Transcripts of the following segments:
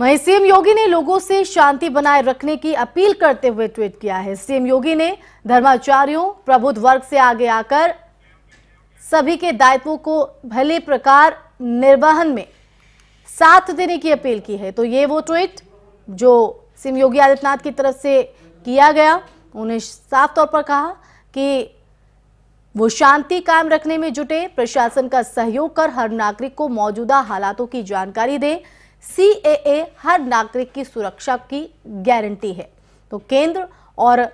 वहीं सीएम योगी ने लोगों से शांति बनाए रखने की अपील करते हुए ट्वीट किया है सीएम योगी ने धर्माचार्यों प्रबुद्ध वर्ग से आगे आकर सभी के दायित्वों को भले प्रकार निर्वहन में साथ देने की अपील की है तो ये वो ट्वीट जो सीएम योगी आदित्यनाथ की तरफ से किया गया उन्हें साफ तौर पर कहा कि वो शांति कायम रखने में जुटे प्रशासन का सहयोग कर हर नागरिक को मौजूदा हालातों की जानकारी दें सीएए हर नागरिक की सुरक्षा की गारंटी है तो केंद्र और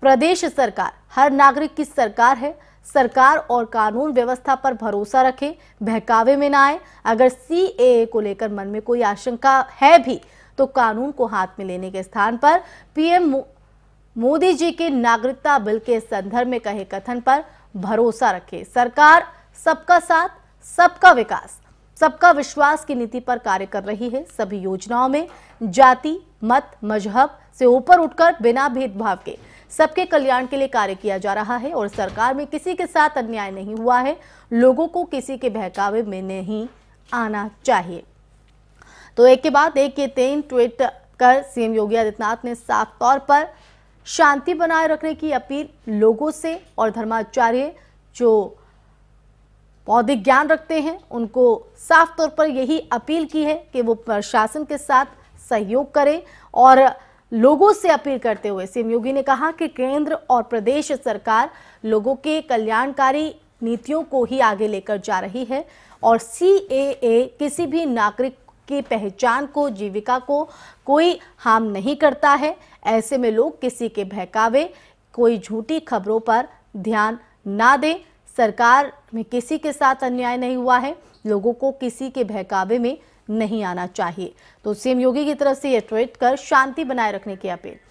प्रदेश सरकार हर नागरिक की सरकार है सरकार और कानून व्यवस्था पर भरोसा रखें बहकावे में ना आए अगर सीएए को लेकर मन में कोई आशंका है भी तो कानून को हाथ में लेने के स्थान पर पीएम मोदी जी के नागरिकता बिल के संदर्भ में कहे कथन पर भरोसा रखें सरकार सबका साथ सबका विकास सबका विश्वास की नीति पर कार्य कर रही है सभी योजनाओं में जाति मत मजहब से ऊपर उठकर बिना भेदभाव के सबके कल्याण के लिए कार्य किया जा रहा है और सरकार में किसी के साथ अन्याय नहीं हुआ है लोगों को किसी के बहकावे में नहीं आना चाहिए तो एक के बाद एक ये तीन ट्वीट कर सीएम योगी आदित्यनाथ ने साफ तौर पर शांति बनाए रखने की अपील लोगों से और धर्माचार्य जो बौद्धिक ज्ञान रखते हैं उनको साफ तौर पर यही अपील की है कि वो प्रशासन के साथ सहयोग करें और लोगों से अपील करते हुए सीएम योगी ने कहा कि केंद्र और प्रदेश सरकार लोगों के कल्याणकारी नीतियों को ही आगे लेकर जा रही है और सी किसी भी नागरिक की पहचान को जीविका को कोई हार्म नहीं करता है ऐसे में लोग किसी के बहकावे कोई झूठी खबरों पर ध्यान ना दें सरकार में किसी के साथ अन्याय नहीं हुआ है लोगों को किसी के बहकावे में नहीं आना चाहिए तो सीएम योगी की तरफ से यह ट्वीट कर शांति बनाए रखने की अपील